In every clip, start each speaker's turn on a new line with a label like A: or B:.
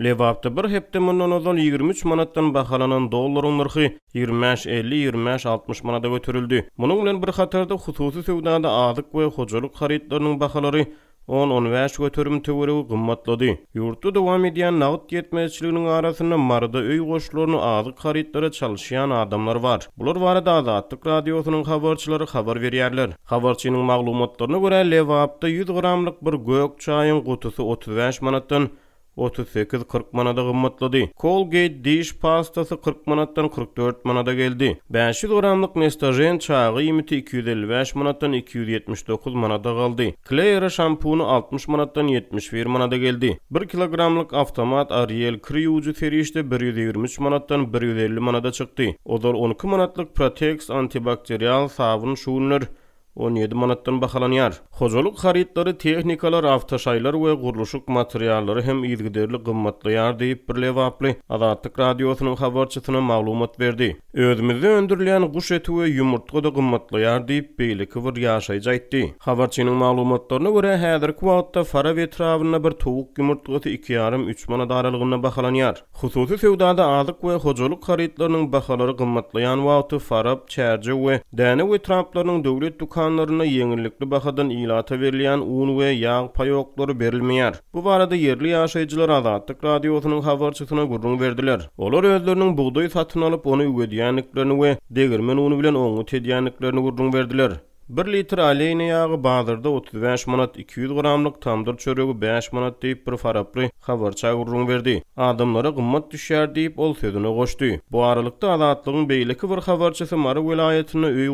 A: Lebapta bir hepte mundan ozon 23 manatdan bahalanan dollar nırxı 25-50-25-60 manada götürüldü. Munun ulen bir xatarda xususi sevdada adıq ve xoculuk xaritlarının baxaları 10-15 götürüm tevore u gımmatladı. Yurtu devam ediyan naut yetmezçiliğinin arasında marada öy goşlarını adıq çalışayan adamlar var. Bular vare da da atlıq radiyosunun xabarçıları xabar veriyerler. Xabarçinin maqlumatlarına gore levapta 100 gramlik bir gök çayın gotusu 35 manatdan 38-40 manada gımmatladı. Colgate diş pastası 40 manattan 44 manada geldi. 500 gramlık nestajen çağı imiti 255 manattan 279 manada kaldı. Clare şampuunu 60 manattan 71 manada geldi. 1 kilogramlık avtomat Ariel kri ucu 123 manattan 150 manada çıktı. Odor 12 manatlık Protex antibakterial savun şuunlar. 17 manatdan bahalanýar. Hozuluk haritlary, tehnikalar, awtoşaýlar we gurluşyk materiallary hem ýygyderli gymmatlyar diýip bir lewaply Azatlyk radiosynyň habarçysyna maglumat berdi. Özümizde öndürilýän guş eti we ýumurtga da gymmatlyar diýip beýle kyvyr ýaşaýjy aýtdy. Habarçynyň maglumatlaryna görä häzir kwatda fara wetrawyna bir tuwuk ýumurtgasy 2.5 3 manat aralygyna bahalanýar. Hususy sewdada aýdyk we hozuluk haritlarynyň bahalary gymmatlyan wagty fara, çärje we däne wetraplarynyň döwlet kanlarına yenilikli bahadan ilata verilen un ve yağ payokları berilmeyer. Bu varada yerli yaşayıcılar Azadlık Radyosu'nun havarçısına gurrun verdiler. Olar özlerinin buğday satın alıp onu üvediyanliklerini ve degirmen unu bilen onu tediyanliklerini gurrun verdiler. 1 litr aleyni yağı bağdırda 35 manat 200 gramlık tamdır çörüğü 5 manat deyip bir farapri xavar çağırrun verdi. Adımları gımmat düşer deyip ol sözünü qoştu. Bu aralıkta azatlığın beyliki bir xavarçısı Mara vilayetini öy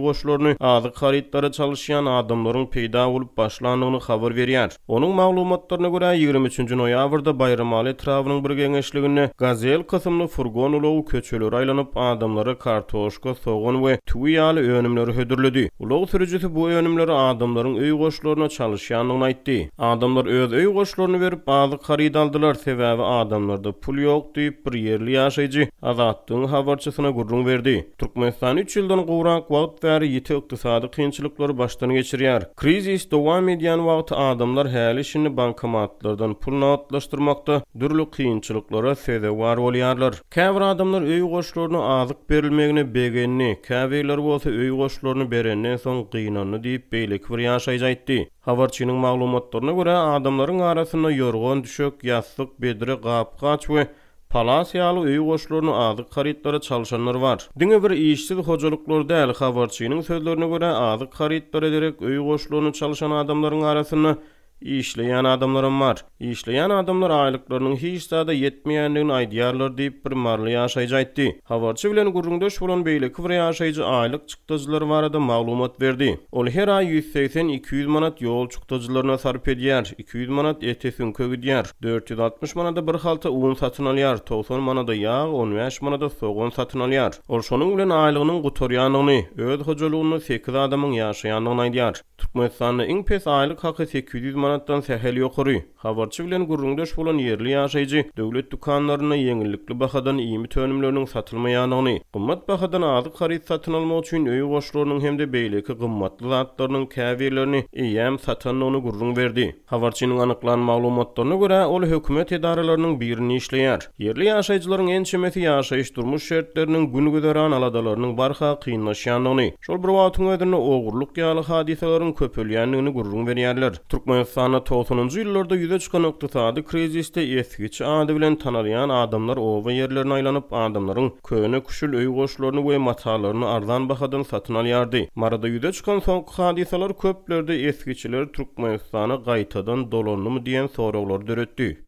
A: adı xaritlara çalışyan adımların peyda olup başlanlığını xavar veriyar. Onun mağlumatlarına gura 23. noyavrda bayramali travının bir genişliğini gazel kısımlı furgon ulogu köçülür aylanıp adımları kartoşka soğun ve tuviyali önümleri hödürlüdü. Ulogu sürücüsü bu önümleri adamların öy koşlarına çalışan Adamlar öz öy koşlarını verip bazı karid aldılar sebebi adamlarda pul yok deyip bir yerli yaşaycı azattığın havarçısına gurrun verdi. Turkmenistan 3 yıldan kurak vaat veri yeti iktisadi kıyınçılıkları baştan geçiriyar. Krizis devam ediyen vaat adamlar hali şimdi bankamatlardan pul naatlaştırmakta dürlü kıyınçılıklara sebebi var oliyarlar. Kavir adamlar öy koşlarına azık berilmegini begenini kavirlar olsa öy koşlarına berenini berenini oynanını deyip beylik bir yaşayca etdi. Havarçinin maglumatlaryna görä adamlaryň arasynda yorgun düşök, ýastyk, bedri, qapkaç we palasiyalı öy koşlarını adık karitlara çalışanlar var. Dünya bir işsiz hocalıklar değil, Havarçinin sözlerine göre adık karitlara derek öy koşlarını çalışan adamların arasında İşleyen adamlarım var. İşleyen adamlar aylıklarının hiç sada yetmeyenliğini aydiyarlar deyip bir marlı yaşayıcı aytti. Havarçı bilen gurrundaş olan beyle kıvra yaşayıcı aylık çıktacılar var adı mağlumat verdi. Ol her ay 180-200 manat yol çıktacılarına sarp ediyar, 200 manat etesin kövü diyar, 460 manada bir halta uun satın alyar, 90 manada yağ, 15 manada soğun satın alyar. Ol sonun bilen aylığının gutoriyanlığını, öz hocalığını, 8 adamın öz hocalığını, öz hocalığını, öz hocalığını, öz manattan sehel yokuri. Xabarçı bilen gurrungdaş yerli yaşayıcı, döwlet dükkanlarına yenilikli bahadan iyimi tönümlörnün satılma gymmat bahadan baxadan azı satyn almak üçin öyü hem de beyleki qımmatlı zatlarının kəviyyelini iyiyyəm satanını onu verdi. Xabarçının anıqlan ol hökümet edaralarynyň birini işleýär. Yerli yaşayıcıların en çəməti ýaşaýyş durmuş şertleriniň gün gün aladalarynyň gün gün gün gün gün gün gün ýaly hadiseleriň gün gurrun berýärler. gün efsana toğtununcu yıllarda yüze çıkan ıqtisadi kriziste etkici adı bilen tanıdayan adamlar ova yerlerine aylanıp adamların köyüne küşül öý goşlaryny we matalarını ardan bakadın satyn Marada ýüze çıkan son hadisalar köplerde etkicilerde etkicilerde qaytadan etkicilerde etkicilerde etkicilerde etkicilerde